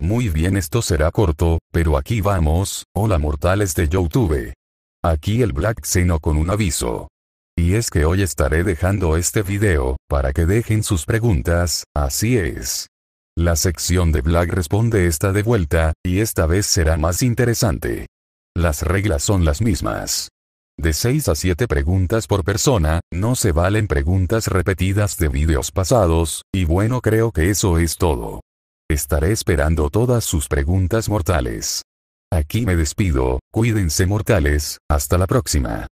Muy bien esto será corto, pero aquí vamos, hola mortales de Youtube. Aquí el Black Xeno con un aviso. Y es que hoy estaré dejando este video, para que dejen sus preguntas, así es. La sección de Black responde está de vuelta, y esta vez será más interesante. Las reglas son las mismas. De 6 a 7 preguntas por persona, no se valen preguntas repetidas de videos pasados, y bueno creo que eso es todo. Estaré esperando todas sus preguntas mortales. Aquí me despido, cuídense mortales, hasta la próxima.